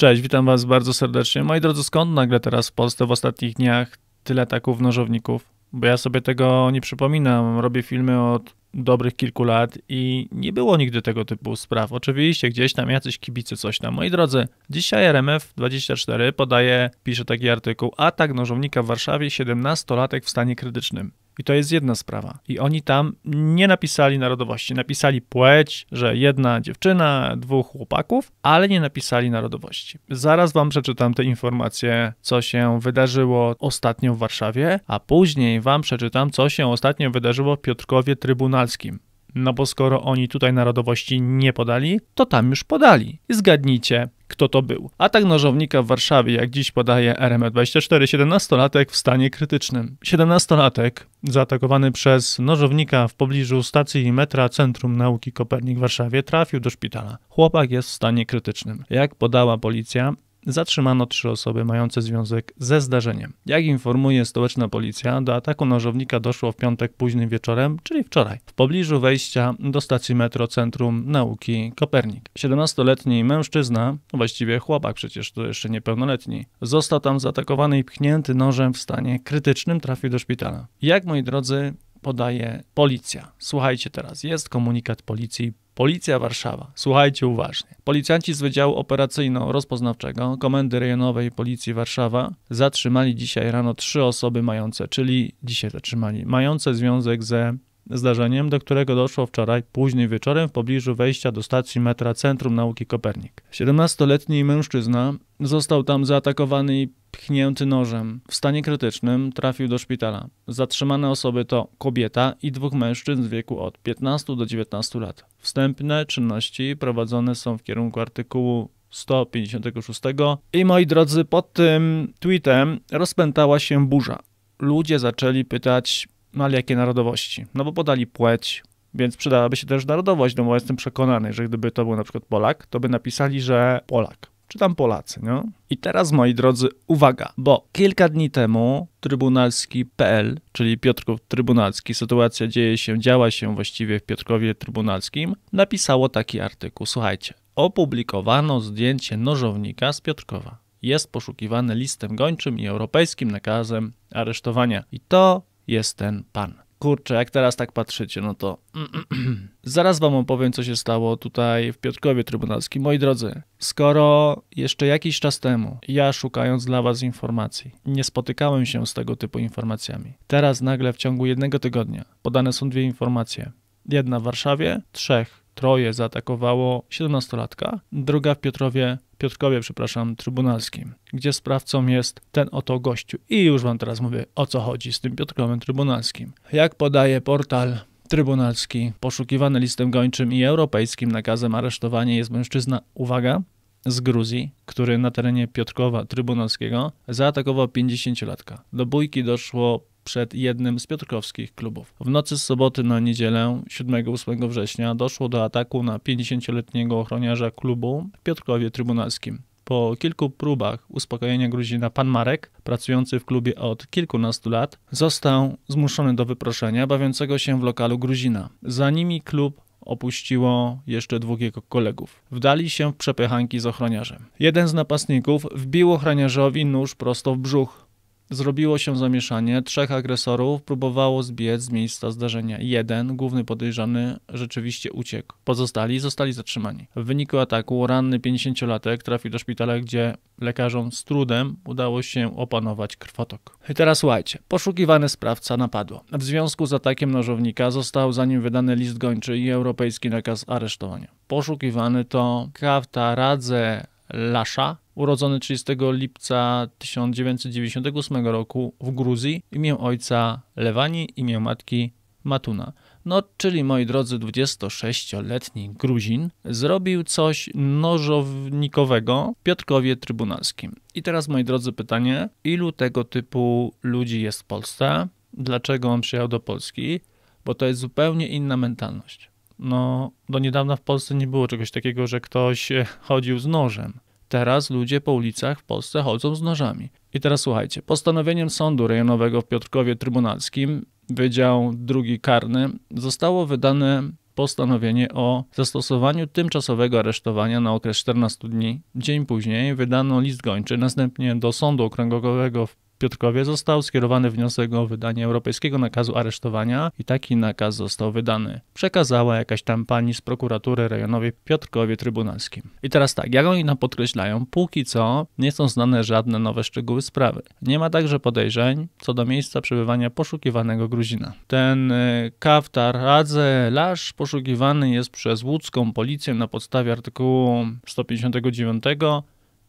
Cześć, witam Was bardzo serdecznie. Moi drodzy, skąd nagle teraz w Polsce w ostatnich dniach tyle ataków nożowników? Bo ja sobie tego nie przypominam. Robię filmy od dobrych kilku lat i nie było nigdy tego typu spraw. Oczywiście gdzieś tam jacyś kibicy coś tam. Moi drodzy, dzisiaj RMF24 podaje, pisze taki artykuł, atak nożownika w Warszawie, 17-latek w stanie krytycznym. I to jest jedna sprawa. I oni tam nie napisali narodowości. Napisali płeć, że jedna dziewczyna, dwóch chłopaków, ale nie napisali narodowości. Zaraz wam przeczytam te informacje, co się wydarzyło ostatnio w Warszawie, a później wam przeczytam, co się ostatnio wydarzyło w Piotrkowie Trybunalskim. No bo skoro oni tutaj narodowości nie podali, to tam już podali. zgadnijcie, kto to był. Atak nożownika w Warszawie, jak dziś podaje RME24, 17-latek w stanie krytycznym. 17-latek zaatakowany przez nożownika w pobliżu stacji metra Centrum Nauki Kopernik w Warszawie trafił do szpitala. Chłopak jest w stanie krytycznym. Jak podała policja, zatrzymano trzy osoby mające związek ze zdarzeniem. Jak informuje stołeczna policja, do ataku nożownika doszło w piątek późnym wieczorem, czyli wczoraj, w pobliżu wejścia do stacji metro Centrum Nauki Kopernik. 17-letni mężczyzna, właściwie chłopak przecież to jeszcze niepełnoletni, został tam zaatakowany i pchnięty nożem w stanie krytycznym, trafił do szpitala. Jak moi drodzy, podaje policja. Słuchajcie teraz, jest komunikat policji. Policja Warszawa. Słuchajcie uważnie. Policjanci z Wydziału Operacyjno-Rozpoznawczego Komendy Rejonowej Policji Warszawa zatrzymali dzisiaj rano trzy osoby mające, czyli dzisiaj zatrzymali, mające związek ze zdarzeniem, do którego doszło wczoraj późnym wieczorem w pobliżu wejścia do stacji metra Centrum Nauki Kopernik. 17-letni mężczyzna został tam zaatakowany i pchnięty nożem. W stanie krytycznym trafił do szpitala. Zatrzymane osoby to kobieta i dwóch mężczyzn w wieku od 15 do 19 lat. Wstępne czynności prowadzone są w kierunku artykułu 156. I moi drodzy, pod tym tweetem rozpętała się burza. Ludzie zaczęli pytać, no ale jakie narodowości? No bo podali płeć, więc przydałaby się też narodowość, no bo jestem przekonany, że gdyby to był na przykład Polak, to by napisali, że Polak. Czy tam Polacy, no? I teraz, moi drodzy, uwaga, bo kilka dni temu trybunalski.pl, czyli Piotrków Trybunalski, sytuacja dzieje się, działa się właściwie w Piotrkowie Trybunalskim, napisało taki artykuł. Słuchajcie, opublikowano zdjęcie nożownika z Piotrkowa. Jest poszukiwany listem gończym i europejskim nakazem aresztowania. I to jest ten pan. Kurczę, jak teraz tak patrzycie, no to zaraz wam opowiem, co się stało tutaj w Piotrkowie Trybunalskim. Moi drodzy, skoro jeszcze jakiś czas temu ja szukając dla was informacji nie spotykałem się z tego typu informacjami, teraz nagle w ciągu jednego tygodnia podane są dwie informacje jedna w Warszawie, trzech, troje zaatakowało 17-latka, druga w Piotrowie, Piotrkowie, przepraszam, Trybunalskim, gdzie sprawcą jest ten oto gościu. I już wam teraz mówię, o co chodzi z tym Piotrkowem Trybunalskim. Jak podaje portal Trybunalski, poszukiwany listem gończym i europejskim nakazem aresztowania jest mężczyzna, uwaga, z Gruzji, który na terenie Piotrkowa Trybunalskiego zaatakował 50-latka. Do bójki doszło przed jednym z piotrkowskich klubów. W nocy z soboty na niedzielę 7-8 września doszło do ataku na 50-letniego ochroniarza klubu w Piotrkowie Trybunalskim. Po kilku próbach uspokojenia Gruzina pan Marek, pracujący w klubie od kilkunastu lat, został zmuszony do wyproszenia bawiącego się w lokalu Gruzina. Za nimi klub opuściło jeszcze dwóch jego kolegów. Wdali się w przepychanki z ochroniarzem. Jeden z napastników wbił ochroniarzowi nóż prosto w brzuch. Zrobiło się zamieszanie, trzech agresorów próbowało zbiec z miejsca zdarzenia. Jeden, główny podejrzany, rzeczywiście uciekł. Pozostali zostali zatrzymani. W wyniku ataku ranny 50-latek trafił do szpitala, gdzie lekarzom z trudem udało się opanować krwotok. I teraz słuchajcie, poszukiwany sprawca napadło. W związku z atakiem nożownika został za nim wydany list gończy i europejski nakaz aresztowania. Poszukiwany to Kawtaradze Lasza, urodzony 30 lipca 1998 roku w Gruzji, imię ojca Lewani, imię matki Matuna. No, czyli moi drodzy, 26-letni Gruzin zrobił coś nożownikowego w Piotrkowie Trybunalskim. I teraz, moi drodzy, pytanie: ilu tego typu ludzi jest w Polsce? Dlaczego on przyjechał do Polski? Bo to jest zupełnie inna mentalność. No, do niedawna w Polsce nie było czegoś takiego, że ktoś e, chodził z nożem. Teraz ludzie po ulicach w Polsce chodzą z nożami. I teraz słuchajcie, postanowieniem Sądu Rejonowego w Piotrkowie Trybunalskim, Wydział II Karny, zostało wydane postanowienie o zastosowaniu tymczasowego aresztowania na okres 14 dni. Dzień później wydano list gończy, następnie do Sądu Okręgowego w Piotrkowie został skierowany wniosek o wydanie europejskiego nakazu aresztowania i taki nakaz został wydany. Przekazała jakaś tam pani z prokuratury rejonowej Piotrkowie Trybunalskim. I teraz tak, jak oni nam podkreślają, póki co nie są znane żadne nowe szczegóły sprawy. Nie ma także podejrzeń co do miejsca przebywania poszukiwanego Gruzina. Ten y, Kaftar Radze Lasz poszukiwany jest przez łódzką policję na podstawie artykułu 159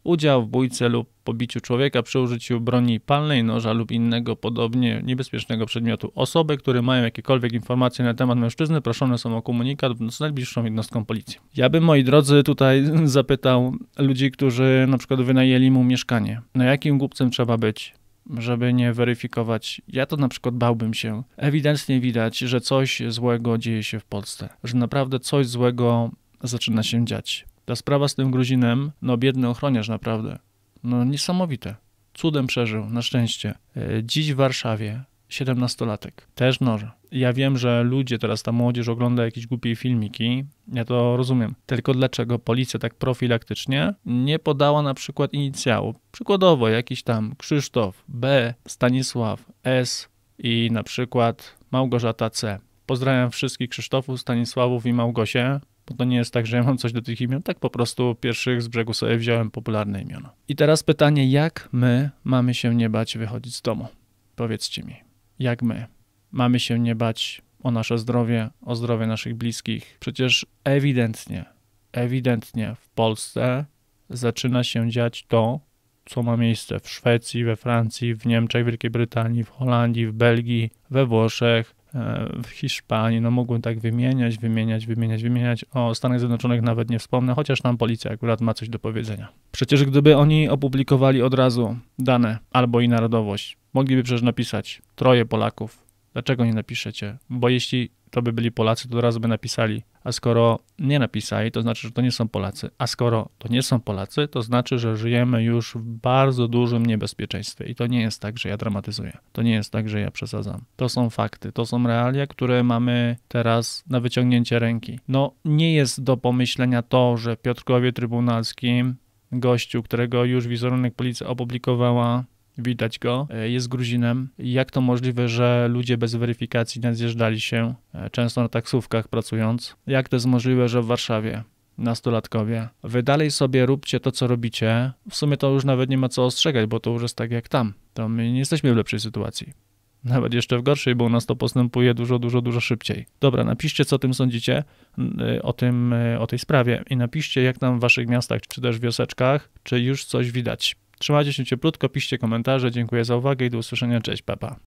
udział w bójce lub pobiciu człowieka przy użyciu broni palnej, noża lub innego podobnie niebezpiecznego przedmiotu. Osoby, które mają jakiekolwiek informacje na temat mężczyzny, proszone są o komunikat z najbliższą jednostką policji. Ja bym, moi drodzy, tutaj zapytał ludzi, którzy na przykład wynajęli mu mieszkanie. No jakim głupcem trzeba być? żeby nie weryfikować. Ja to na przykład bałbym się. Ewidentnie widać, że coś złego dzieje się w Polsce, że naprawdę coś złego zaczyna się dziać. Ta sprawa z tym Gruzinem, no biedny ochroniarz naprawdę. No niesamowite. Cudem przeżył, na szczęście. E, dziś w Warszawie 17-latek. Też noż. Ja wiem, że ludzie teraz, ta młodzież ogląda jakieś głupie filmiki, ja to rozumiem. Tylko dlaczego policja tak profilaktycznie nie podała na przykład inicjału? Przykładowo jakiś tam Krzysztof, B, Stanisław, S i na przykład Małgorzata C. Pozdrawiam wszystkich Krzysztofów, Stanisławów i Małgosie. Bo to nie jest tak, że ja mam coś do tych imion, tak po prostu pierwszych z brzegu sobie wziąłem popularne imiona. I teraz pytanie, jak my mamy się nie bać wychodzić z domu? Powiedzcie mi, jak my mamy się nie bać o nasze zdrowie, o zdrowie naszych bliskich? Przecież ewidentnie, ewidentnie w Polsce zaczyna się dziać to, co ma miejsce w Szwecji, we Francji, w Niemczech, Wielkiej Brytanii, w Holandii, w Belgii, we Włoszech, E, w Hiszpanii, no mógłbym tak wymieniać, wymieniać, wymieniać, wymieniać. O Stanach Zjednoczonych nawet nie wspomnę, chociaż tam policja akurat ma coś do powiedzenia. Przecież gdyby oni opublikowali od razu dane albo i narodowość, mogliby przecież napisać troje Polaków, Dlaczego nie napiszecie? Bo jeśli to by byli Polacy, to od razu by napisali. A skoro nie napisali, to znaczy, że to nie są Polacy. A skoro to nie są Polacy, to znaczy, że żyjemy już w bardzo dużym niebezpieczeństwie. I to nie jest tak, że ja dramatyzuję. To nie jest tak, że ja przesadzam. To są fakty, to są realia, które mamy teraz na wyciągnięcie ręki. No, nie jest do pomyślenia to, że Piotrkowie Trybunalskim gościu, którego już wizerunek policja opublikowała, widać go, e, jest Gruzinem. Jak to możliwe, że ludzie bez weryfikacji nadjeżdżali się, e, często na taksówkach pracując? Jak to jest możliwe, że w Warszawie? nastolatkowie. Wy dalej sobie róbcie to, co robicie. W sumie to już nawet nie ma co ostrzegać, bo to już jest tak jak tam. To my nie jesteśmy w lepszej sytuacji. Nawet jeszcze w gorszej, bo u nas to postępuje dużo, dużo, dużo szybciej. Dobra, napiszcie, co o tym sądzicie, e, o, tym, o tej sprawie i napiszcie, jak tam w waszych miastach, czy też wioseczkach, czy już coś widać. Trzymajcie się cieplutko, piszcie komentarze, dziękuję za uwagę i do usłyszenia, cześć, papa.